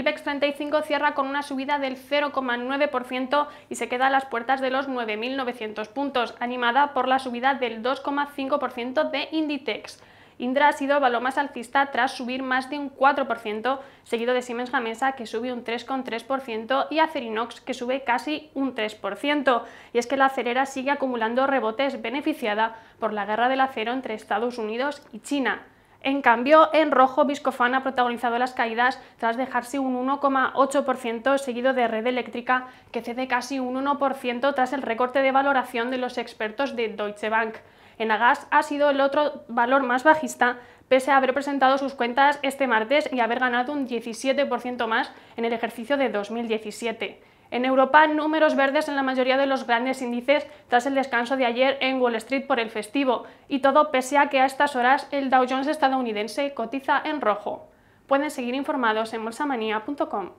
IBEX 35 cierra con una subida del 0,9% y se queda a las puertas de los 9.900 puntos, animada por la subida del 2,5% de Inditex. Indra ha sido el valor más alcista tras subir más de un 4%, seguido de Siemens Gamesa que sube un 3,3% y Acerinox que sube casi un 3%. Y es que la acerera sigue acumulando rebotes beneficiada por la guerra del acero entre Estados Unidos y China. En cambio, en rojo, Viscofan ha protagonizado las caídas tras dejarse un 1,8%, seguido de Red Eléctrica, que cede casi un 1% tras el recorte de valoración de los expertos de Deutsche Bank. En Agas ha sido el otro valor más bajista, pese a haber presentado sus cuentas este martes y haber ganado un 17% más en el ejercicio de 2017. En Europa, números verdes en la mayoría de los grandes índices tras el descanso de ayer en Wall Street por el festivo, y todo pese a que a estas horas el Dow Jones estadounidense cotiza en rojo. Pueden seguir informados en bolsamanía.com.